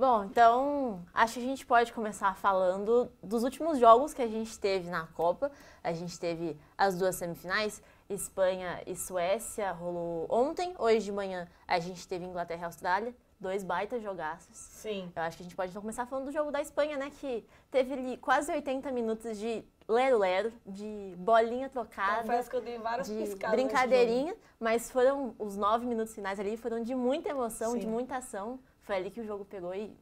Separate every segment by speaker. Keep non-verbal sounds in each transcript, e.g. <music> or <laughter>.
Speaker 1: Bom, então acho que a gente pode começar falando dos últimos jogos que a gente teve na Copa. A gente teve as duas semifinais, Espanha e Suécia, rolou ontem. Hoje de manhã a gente teve Inglaterra e Austrália. Dois baita jogaços. Sim. Eu acho que a gente pode então começar falando do jogo da Espanha, né? Que teve ali quase 80 minutos de lero-lero, de bolinha trocada. Confesso então, que eu dei várias de piscadas. Brincadeirinha, mas foram os nove minutos finais ali, foram de muita emoção, Sim. de muita ação. Foi ali que o jogo pegou e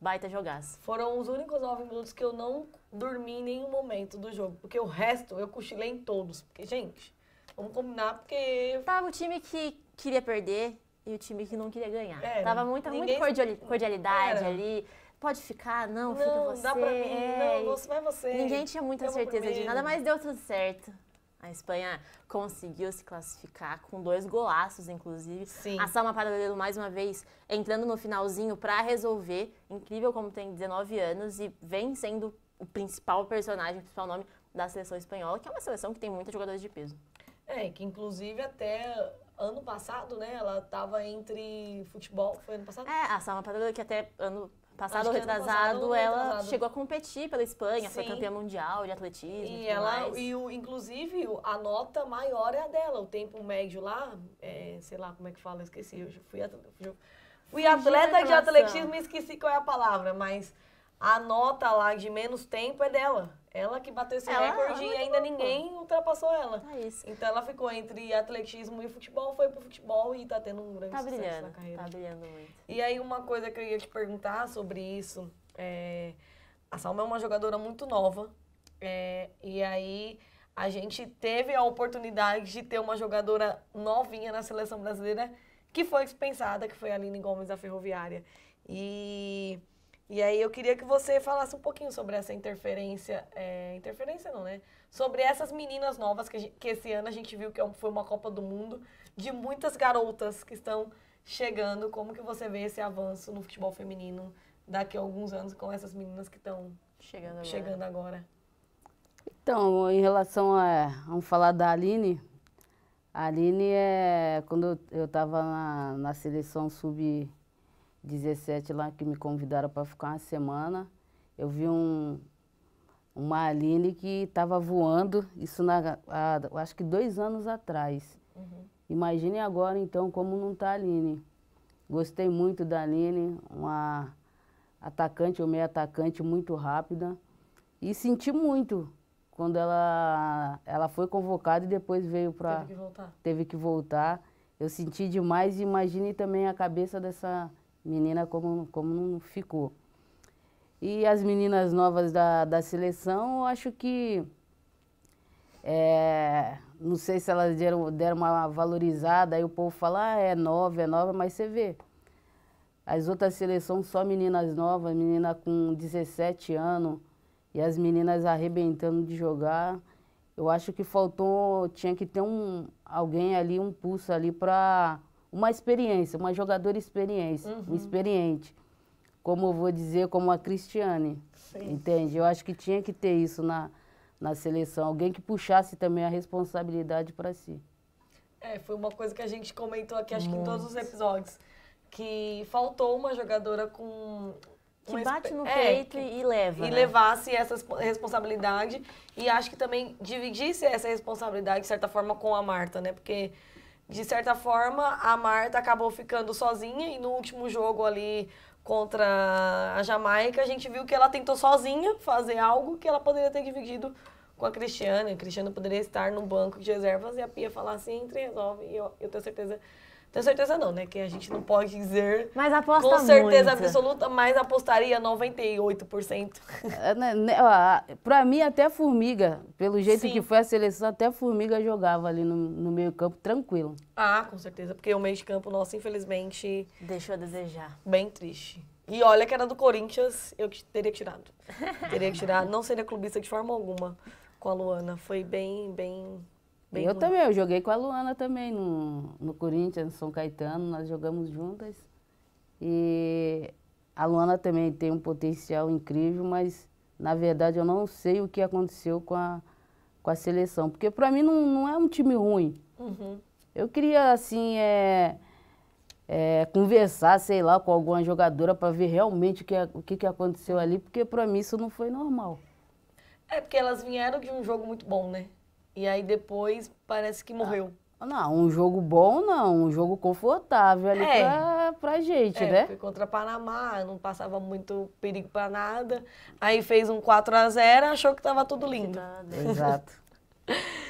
Speaker 1: baita jogaço. Foram os únicos nove minutos que eu não dormi em nenhum momento do jogo, porque o resto eu cochilei em todos. Porque, gente, vamos combinar, porque. Tava o time que queria perder e o time que não queria ganhar. É, Tava muita, muita cordialidade era. É. ali. Pode ficar, não, não, fica você. Não Dá pra mim, é, não, você vai você. Ninguém tinha muita certeza de nada, mas deu tudo certo. A Espanha conseguiu se classificar com dois golaços, inclusive. Sim. A Salma Paralelo, mais uma vez, entrando no finalzinho para resolver. Incrível como tem 19 anos e vem sendo o principal personagem, o principal nome da seleção espanhola, que é uma seleção que tem muitos jogadores de peso.
Speaker 2: É, que inclusive até ano passado, né? Ela tava entre futebol, foi ano passado? É, a Salma Padrão, que até
Speaker 1: ano passado ou retrasado, ela retrasado. chegou a competir pela Espanha, Sim. foi campeã mundial de atletismo. E, e ela, e
Speaker 2: o, inclusive, a nota maior é a dela. O tempo médio lá, é, sei lá como é que fala, esqueci. Eu fui atleta, fui atleta de atletismo e esqueci qual é a palavra, mas a nota lá de menos tempo é dela. Ela que bateu esse ela, recorde ela e é ainda louco. ninguém ultrapassou ela. É então ela ficou entre atletismo e futebol, foi pro futebol e tá tendo um grande tá sucesso brilhando, na tá carreira. Tá brilhando muito. E aí uma coisa que eu ia te perguntar sobre isso, é, a Salma é uma jogadora muito nova, é, e aí a gente teve a oportunidade de ter uma jogadora novinha na seleção brasileira que foi dispensada, que foi a Aline Gomes da Ferroviária. E e aí eu queria que você falasse um pouquinho sobre essa interferência, é, interferência não, né? Sobre essas meninas novas que, gente, que esse ano a gente viu que é foi uma Copa do Mundo de muitas garotas que estão chegando. Como que você vê esse avanço no futebol feminino daqui a alguns anos com essas meninas que estão chegando agora. chegando agora?
Speaker 3: Então, em relação a, vamos falar da Aline. A Aline é quando eu estava na, na seleção sub 17 lá que me convidaram para ficar uma semana, eu vi um, uma Aline que estava voando, isso na, a, acho que dois anos atrás. Uhum. Imagine agora então como não está a Aline. Gostei muito da Aline, uma atacante ou meia atacante muito rápida. E senti muito quando ela, ela foi convocada e depois veio para. Teve que voltar. Teve que voltar. Eu senti demais e imagine também a cabeça dessa menina como, como não ficou. E as meninas novas da, da seleção, eu acho que. É, não sei se elas deram, deram uma valorizada, aí o povo fala, ah, é nova, é nova, mas você vê. As outras seleções só meninas novas, menina com 17 anos, e as meninas arrebentando de jogar. Eu acho que faltou, tinha que ter um, alguém ali, um pulso ali para uma experiência, uma jogadora experiência, uhum. experiente. Como eu vou dizer, como a Cristiane. Sim. Entende? Eu acho que tinha que ter isso na, na seleção. Alguém que puxasse também a responsabilidade para si.
Speaker 2: É, foi uma coisa que a gente comentou aqui, acho Nossa. que em todos os episódios. Que faltou uma jogadora com que bate no é, peito é, e leva. E né? levasse essa responsabilidade. E acho que também dividisse essa responsabilidade, de certa forma, com a Marta, né? Porque de certa forma, a Marta acabou ficando sozinha e no último jogo ali contra a Jamaica, a gente viu que ela tentou sozinha fazer algo que ela poderia ter dividido com a Cristiana. A Cristiana poderia estar no banco de reservas e a Pia falar assim, entre resolve. E eu, eu tenho certeza tenho certeza não, né? Que a gente não pode dizer.
Speaker 1: Mas
Speaker 3: aposta Com certeza muito.
Speaker 2: absoluta, mas apostaria 98%.
Speaker 3: Para é, né, né, mim, até Formiga, pelo jeito Sim. que foi a seleção, até Formiga jogava ali no, no meio-campo tranquilo.
Speaker 2: Ah, com certeza, porque o meio de campo nosso, infelizmente. Deixou a desejar. Bem triste. E olha que era do Corinthians, eu teria tirado. <laughs> teria tirado. Não seria clubista de forma alguma com a Luana. Foi bem, bem Bem eu bom. também,
Speaker 3: eu joguei com a Luana também no, no Corinthians, no São Caetano, nós jogamos juntas. E a Luana também tem um potencial incrível, mas na verdade eu não sei o que aconteceu com a, com a seleção, porque para mim não, não é um time ruim. Uhum. Eu queria, assim, é, é, conversar, sei lá, com alguma jogadora para ver realmente o que, o que, que aconteceu ali, porque para mim isso não foi normal.
Speaker 2: É porque elas vieram de um jogo muito bom, né? E aí depois parece que morreu.
Speaker 3: Ah, não, um jogo bom não, um jogo confortável ali é. pra, pra gente, é, né? Foi
Speaker 2: contra Panamá, não passava muito perigo pra nada. Aí fez um 4 a 0 achou que tava tudo lindo. Exato.
Speaker 3: <laughs>